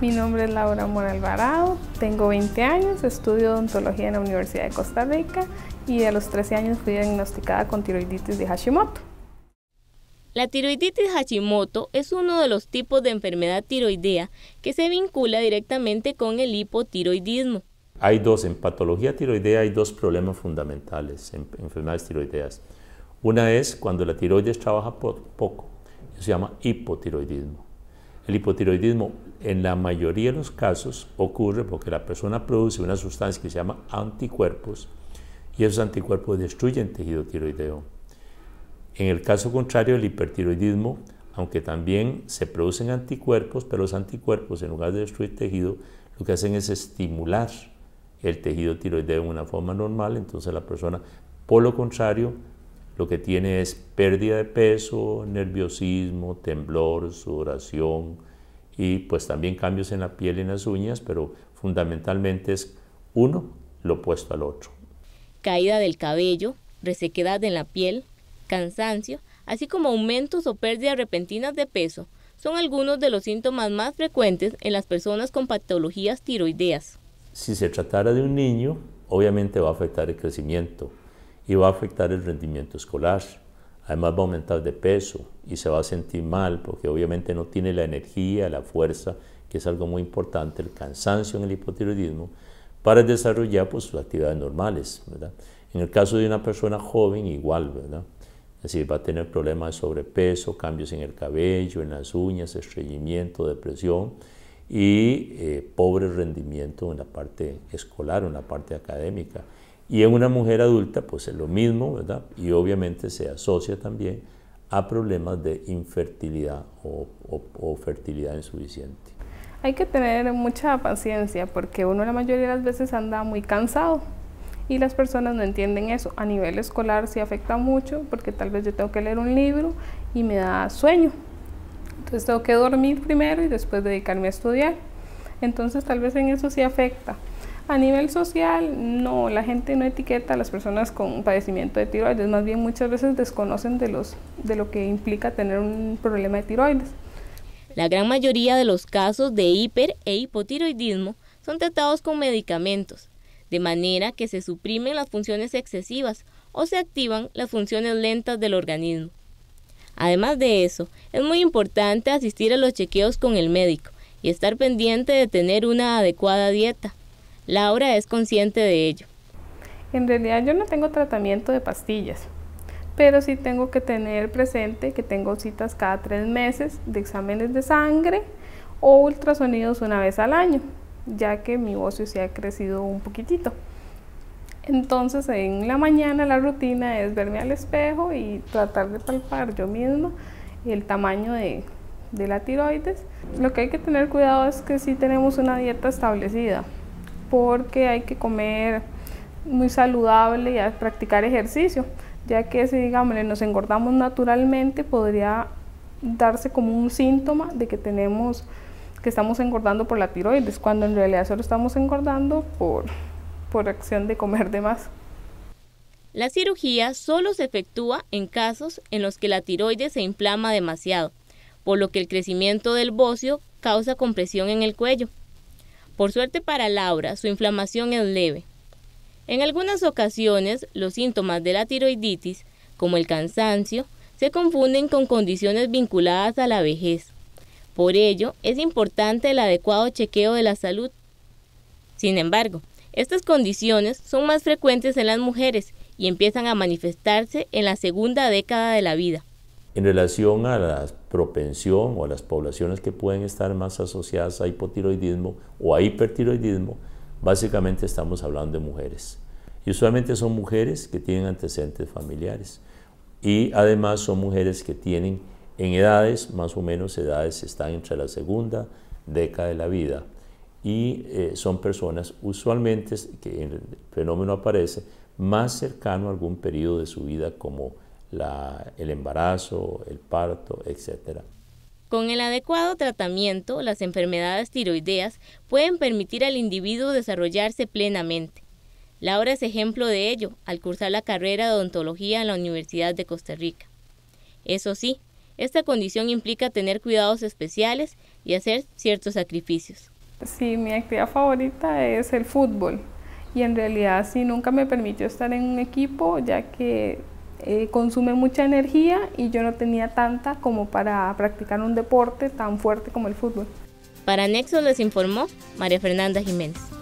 Mi nombre es Laura Mora Alvarado, tengo 20 años, estudio odontología en la Universidad de Costa Rica y a los 13 años fui diagnosticada con tiroiditis de Hashimoto. La tiroiditis Hashimoto es uno de los tipos de enfermedad tiroidea que se vincula directamente con el hipotiroidismo. Hay dos, en patología tiroidea hay dos problemas fundamentales en enfermedades tiroideas. Una es cuando la tiroides trabaja poco, eso se llama hipotiroidismo. El hipotiroidismo en la mayoría de los casos ocurre porque la persona produce una sustancia que se llama anticuerpos y esos anticuerpos destruyen tejido tiroideo. En el caso contrario, el hipertiroidismo, aunque también se producen anticuerpos, pero los anticuerpos en lugar de destruir tejido, lo que hacen es estimular el tejido tiroideo en una forma normal, entonces la persona, por lo contrario, lo que tiene es pérdida de peso, nerviosismo, temblor, sudoración, y pues también cambios en la piel y en las uñas, pero fundamentalmente es uno lo opuesto al otro. Caída del cabello, resequedad en la piel, cansancio, así como aumentos o pérdidas repentinas de peso, son algunos de los síntomas más frecuentes en las personas con patologías tiroideas. Si se tratara de un niño, obviamente va a afectar el crecimiento y va a afectar el rendimiento escolar Además va a aumentar de peso y se va a sentir mal porque obviamente no tiene la energía, la fuerza, que es algo muy importante, el cansancio en el hipotiroidismo, para desarrollar pues, sus actividades normales. En el caso de una persona joven, igual, Es decir, va a tener problemas de sobrepeso, cambios en el cabello, en las uñas, estreñimiento, depresión y eh, pobre rendimiento en la parte escolar, en la parte académica. Y en una mujer adulta, pues es lo mismo, ¿verdad? Y obviamente se asocia también a problemas de infertilidad o, fertilidad insuficiente. Hay que tener mucha paciencia porque uno la mayoría de las veces anda muy cansado y las personas no entienden eso. A nivel escolar sí afecta mucho porque tal vez yo tengo que leer un libro y me da sueño. Entonces tengo que dormir primero y después dedicarme a estudiar. Entonces tal vez en eso sí afecta. A nivel social, no, la gente no etiqueta a las personas con padecimiento de tiroides, más bien muchas veces desconocen de, los, de lo que implica tener un problema de tiroides. La gran mayoría de los casos de hiper e hipotiroidismo son tratados con medicamentos, de manera que se suprimen las funciones excesivas o se activan las funciones lentas del organismo. Además de eso, es muy importante asistir a los chequeos con el médico y estar pendiente de tener una adecuada dieta Laura es consciente de ello. En realidad yo no tengo tratamiento de pastillas, pero sí tengo que tener presente que tengo citas cada tres meses de exámenes de sangre o ultrasonidos una vez al año, ya que mi ocio se ha crecido un poquitito. Entonces en la mañana la rutina es verme al espejo y tratar de palpar yo mismo el tamaño de, la tiroides. Lo que hay que tener cuidado es que si sí tenemos una dieta establecida, porque hay que comer muy saludable y practicar ejercicio, ya que si digamos nos engordamos naturalmente podría darse como un síntoma de que tenemos que estamos engordando por la tiroides, cuando en realidad solo estamos engordando por, por acción de comer de más. La cirugía solo se efectúa en casos en los que la tiroides se inflama demasiado, por lo que el crecimiento del bocio causa compresión en el cuello, por suerte para Laura, su inflamación es leve. En algunas ocasiones, los síntomas de la tiroiditis, como el cansancio, se confunden con condiciones vinculadas a la vejez. Por ello, es importante el adecuado chequeo de la salud. Sin embargo, estas condiciones son más frecuentes en las mujeres y empiezan a manifestarse en la segunda década de la vida. En relación a las propensión o a las poblaciones que pueden estar más asociadas a hipotiroidismo o a hipertiroidismo, básicamente estamos hablando de mujeres. Y usualmente son mujeres que tienen antecedentes familiares. Y además son mujeres que tienen en edades, más o menos edades, están entre la segunda década de la vida. Y eh, son personas usualmente, que el fenómeno aparece, más cercano a algún periodo de su vida como el embarazo, el parto, etc. Con el adecuado tratamiento, las enfermedades tiroideas pueden permitir al individuo desarrollarse plenamente. Laura es ejemplo de ello al cursar la carrera de odontología en la Universidad de Costa Rica. Eso sí, esta condición implica tener cuidados especiales y hacer ciertos sacrificios. Sí, mi actividad favorita es el fútbol y en realidad sí nunca me permitió estar en un equipo ya que eh, consume mucha energía y yo no tenía tanta como para practicar un deporte tan fuerte como el fútbol. Para Nexo les informó María Fernanda Jiménez.